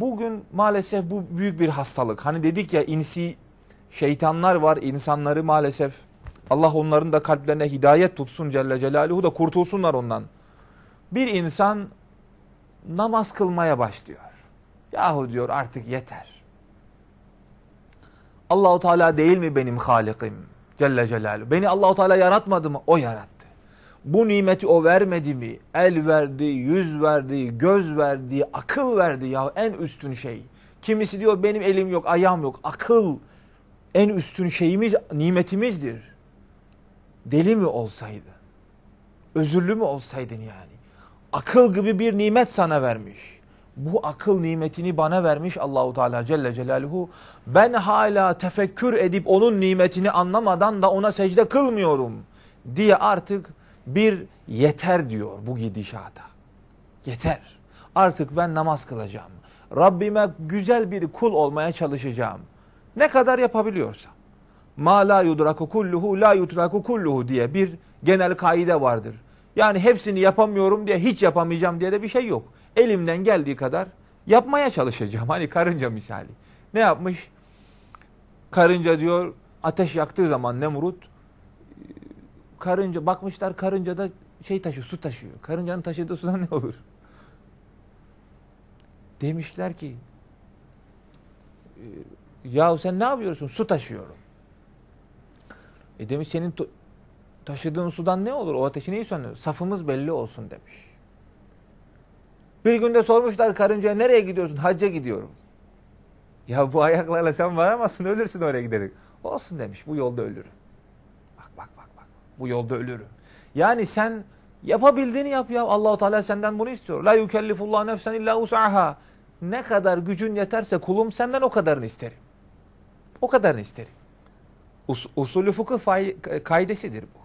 bugün maalesef bu büyük bir hastalık. Hani dedik ya insi şeytanlar var insanları maalesef. Allah onların da kalplerine hidayet tutsun Celle Celaluhu da kurtulsunlar ondan. Bir insan namaz kılmaya başlıyor. Yahu diyor artık yeter. Allahu Teala değil mi benim halikim? Celle Celaluhu. Beni Allahu Teala yaratmadı mı? O yarattı bu nimeti o vermedi mi? El verdi, yüz verdi, göz verdi, akıl verdi ya en üstün şey. Kimisi diyor benim elim yok, ayağım yok. Akıl en üstün şeyimiz, nimetimizdir. Deli mi olsaydı? Özürlü mü olsaydın yani? Akıl gibi bir nimet sana vermiş. Bu akıl nimetini bana vermiş Allahu Teala Celle Celaluhu. Ben hala tefekkür edip onun nimetini anlamadan da ona secde kılmıyorum diye artık bir yeter diyor bu gidişata. Yeter. Artık ben namaz kılacağım. Rabbime güzel bir kul olmaya çalışacağım. Ne kadar yapabiliyorsam. Ma la yudraku kulluhu la yudraku kulluhu diye bir genel kaide vardır. Yani hepsini yapamıyorum diye hiç yapamayacağım diye de bir şey yok. Elimden geldiği kadar yapmaya çalışacağım. Hani karınca misali. Ne yapmış? Karınca diyor ateş yaktığı zaman Nemrut karınca bakmışlar karınca da şey taşıyor, su taşıyor. Karıncanın taşıdığı sudan ne olur? Demişler ki ee, yahu sen ne yapıyorsun? Su taşıyorum. E demiş senin taşıdığın sudan ne olur? O ateşi neyi söndürür? Safımız belli olsun demiş. Bir günde sormuşlar karıncaya nereye gidiyorsun? Hacca gidiyorum. Ya bu ayaklarla sen varamazsın ölürsün oraya gidelim. Olsun demiş bu yolda ölürüm. Bu yolda ölürüm. Yani sen yapabildiğini yap ya. Allahu Teala senden bunu istiyor. La yukellifullah nefsen illa us'aha. Ne kadar gücün yeterse kulum senden o kadarını isterim. O kadarını isterim. Us usulü fıkıh kaidesidir bu.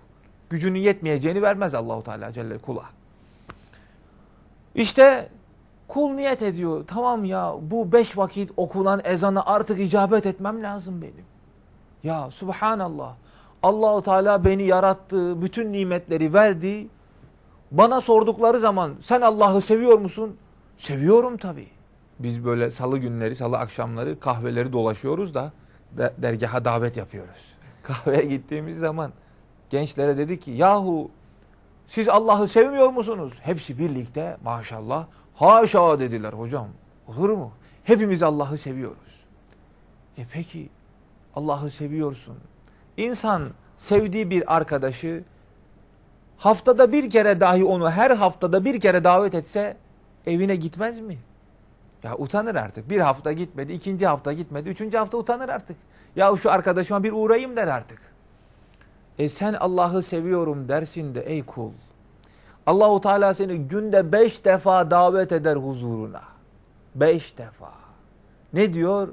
Gücünün yetmeyeceğini vermez Allahu Teala Celle kula. İşte kul niyet ediyor. Tamam ya bu beş vakit okunan ezana artık icabet etmem lazım benim. Ya subhanallah. Allahu Teala beni yarattı, bütün nimetleri verdi. Bana sordukları zaman sen Allah'ı seviyor musun? Seviyorum tabii. Biz böyle salı günleri, salı akşamları kahveleri dolaşıyoruz da dergaha davet yapıyoruz. Kahveye gittiğimiz zaman gençlere dedi ki yahu siz Allah'ı sevmiyor musunuz? Hepsi birlikte maşallah haşa dediler hocam. Olur mu? Hepimiz Allah'ı seviyoruz. E peki Allah'ı seviyorsun. İnsan sevdiği bir arkadaşı haftada bir kere dahi onu her haftada bir kere davet etse evine gitmez mi? Ya utanır artık. Bir hafta gitmedi, ikinci hafta gitmedi, üçüncü hafta utanır artık. Ya şu arkadaşıma bir uğrayayım der artık. E sen Allah'ı seviyorum dersin de ey kul. Allahu Teala seni günde beş defa davet eder huzuruna. Beş defa. Ne diyor?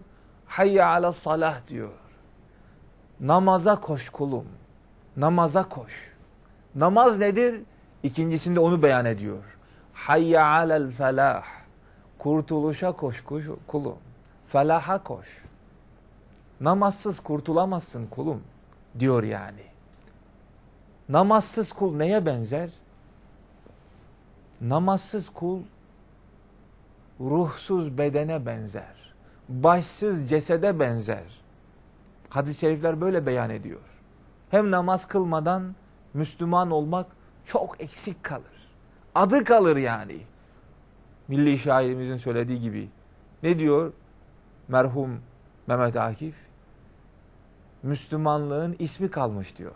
Hayya ala salah diyor. Namaza koş kulum. Namaza koş. Namaz nedir? İkincisinde onu beyan ediyor. Hayya alel felah. Kurtuluşa koş kulum. Felaha koş. Namazsız kurtulamazsın kulum diyor yani. Namazsız kul neye benzer? Namazsız kul ruhsuz bedene benzer. Başsız cesede benzer. Hadis-i şerifler böyle beyan ediyor. Hem namaz kılmadan Müslüman olmak çok eksik kalır. Adı kalır yani. Milli şairimizin söylediği gibi. Ne diyor merhum Mehmet Akif? Müslümanlığın ismi kalmış diyor.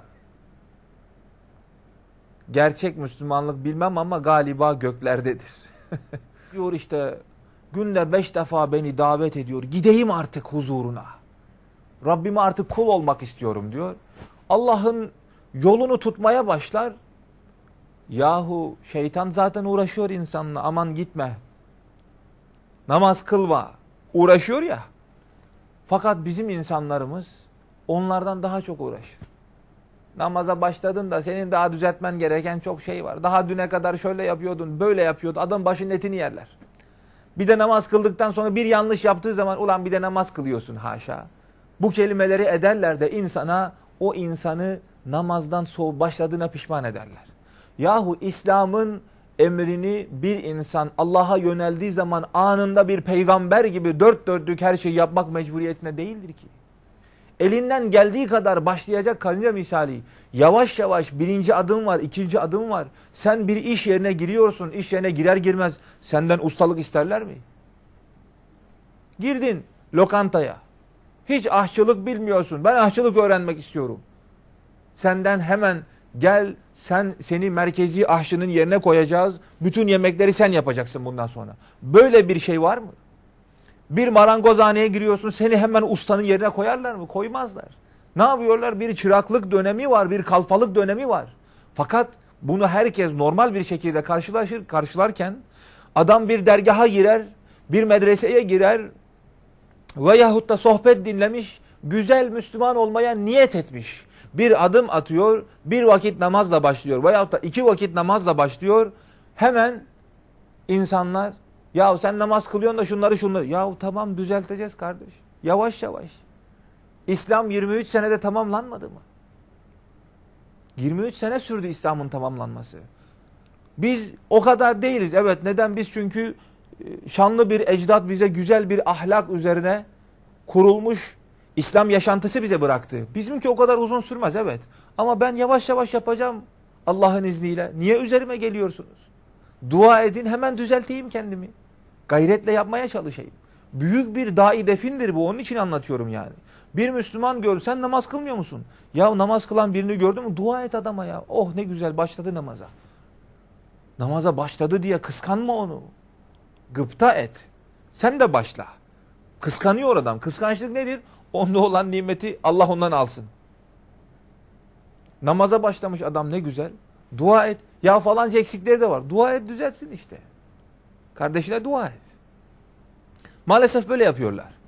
Gerçek Müslümanlık bilmem ama galiba göklerdedir. diyor işte günde beş defa beni davet ediyor. Gideyim artık huzuruna.'' Rabbime artık kul olmak istiyorum diyor. Allah'ın yolunu tutmaya başlar. Yahu şeytan zaten uğraşıyor insanla aman gitme. Namaz kılma. Uğraşıyor ya. Fakat bizim insanlarımız onlardan daha çok uğraşır. Namaza başladın da senin daha düzeltmen gereken çok şey var. Daha düne kadar şöyle yapıyordun, böyle yapıyordu. Adam başın etini yerler. Bir de namaz kıldıktan sonra bir yanlış yaptığı zaman ulan bir de namaz kılıyorsun haşa. Bu kelimeleri ederler de insana o insanı namazdan sol başladığına pişman ederler. Yahu İslam'ın emrini bir insan Allah'a yöneldiği zaman anında bir peygamber gibi dört dörtlük her şeyi yapmak mecburiyetine değildir ki. Elinden geldiği kadar başlayacak karınca misali. Yavaş yavaş birinci adım var, ikinci adım var. Sen bir iş yerine giriyorsun, iş yerine girer girmez senden ustalık isterler mi? Girdin lokantaya. Hiç ahçılık bilmiyorsun. Ben ahçılık öğrenmek istiyorum. Senden hemen gel sen seni merkezi ahşının yerine koyacağız. Bütün yemekleri sen yapacaksın bundan sonra. Böyle bir şey var mı? Bir marangozhaneye giriyorsun seni hemen ustanın yerine koyarlar mı? Koymazlar. Ne yapıyorlar? Bir çıraklık dönemi var, bir kalfalık dönemi var. Fakat bunu herkes normal bir şekilde karşılaşır, karşılarken adam bir dergaha girer, bir medreseye girer, ve yahut da sohbet dinlemiş, güzel Müslüman olmaya niyet etmiş. Bir adım atıyor, bir vakit namazla başlıyor veyahut da iki vakit namazla başlıyor. Hemen insanlar ya sen namaz kılıyorsun da şunları şunları. Ya tamam düzelteceğiz kardeş. Yavaş yavaş. İslam 23 senede tamamlanmadı mı? 23 sene sürdü İslam'ın tamamlanması. Biz o kadar değiliz. Evet neden? Biz çünkü şanlı bir ecdat bize güzel bir ahlak üzerine kurulmuş İslam yaşantısı bize bıraktı. Bizimki o kadar uzun sürmez evet. Ama ben yavaş yavaş yapacağım Allah'ın izniyle. Niye üzerime geliyorsunuz? Dua edin hemen düzelteyim kendimi. Gayretle yapmaya çalışayım. Büyük bir dahi defindir bu. Onun için anlatıyorum yani. Bir Müslüman gör, sen namaz kılmıyor musun? Ya namaz kılan birini gördün mü? Dua et adama ya. Oh ne güzel başladı namaza. Namaza başladı diye kıskanma onu gıpta et. Sen de başla. Kıskanıyor adam. Kıskançlık nedir? Onda olan nimeti Allah ondan alsın. Namaza başlamış adam ne güzel. Dua et. Ya falanca eksikleri de var. Dua et düzelsin işte. Kardeşine dua et. Maalesef böyle yapıyorlar.